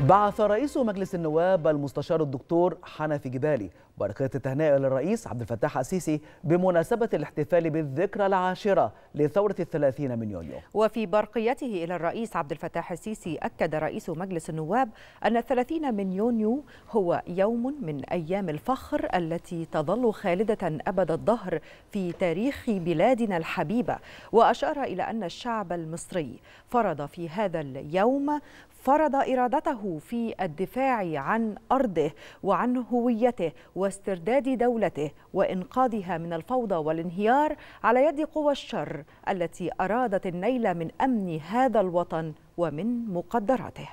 بعث رئيس مجلس النواب المستشار الدكتور حنفي جبالي برقية التهنئة للرئيس عبد الفتاح السيسي بمناسبة الاحتفال بالذكرى العاشرة لثورة الثلاثين من يونيو وفي برقيته إلى الرئيس عبد الفتاح السيسي أكد رئيس مجلس النواب أن الثلاثين من يونيو هو يوم من أيام الفخر التي تظل خالدة أبد الظهر في تاريخ بلادنا الحبيبة وأشار إلى أن الشعب المصري فرض في هذا اليوم فرض إرادته في الدفاع عن أرضه وعن هويته واسترداد دولته وإنقاذها من الفوضى والانهيار على يد قوى الشر التي أرادت النيل من أمن هذا الوطن ومن مقدراته